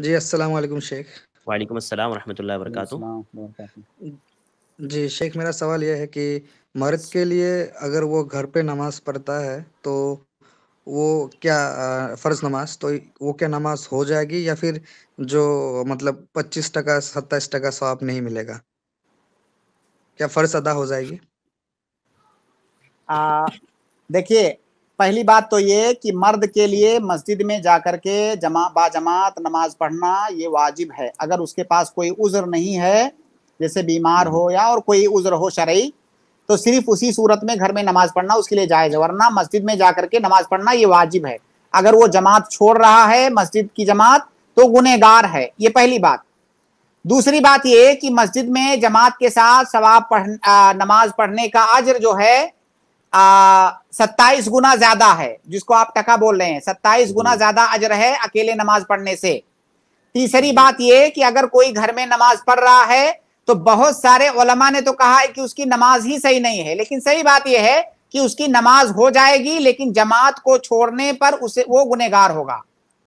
जी अस्सलाम वालेकुम शेख वालेकुम अस्सलाम व बरकातहू जी शेख मेरा सवाल यह है कि मर्द के लिए अगर वो घर पे नमाज पढ़ता है तो वो क्या फ़र्ज नमाज तो वो क्या नमाज हो जाएगी या फिर जो मतलब पच्चीस टका सत्ताईस टका स्वाब नहीं मिलेगा क्या फ़र्ज अदा हो जाएगी देखिए पहली बात तो ये कि मर्द के लिए मस्जिद में जाकर के जमा बाजमात नमाज पढ़ना ये वाजिब है अगर उसके पास कोई उज़्र नहीं है जैसे बीमार हो या और कोई उज़्र हो शरई तो सिर्फ उसी सूरत में घर में नमाज पढ़ना उसके लिए जायज़ है वरना मस्जिद में जाकर के नमाज पढ़ना ये वाजिब है अगर वो जमात छोड़ रहा है मस्जिद की जमात तो गुनहगार है ये पहली बात दूसरी बात ये कि मस्जिद में जमात के साथ सवाब पढ़ नमाज पढ़ने का अज्र जो है सत्ताईस गुना ज्यादा है जिसको आप टका बोल रहे हैं सत्ताईस गुना ज्यादा अजर है अकेले नमाज पढ़ने से तीसरी बात यह कि अगर कोई घर में नमाज पढ़ रहा है तो बहुत सारे ओलमा ने तो कहा है कि उसकी नमाज ही सही नहीं है लेकिन सही बात यह है कि उसकी नमाज हो जाएगी लेकिन जमात को छोड़ने पर उसे वो गुनेगार होगा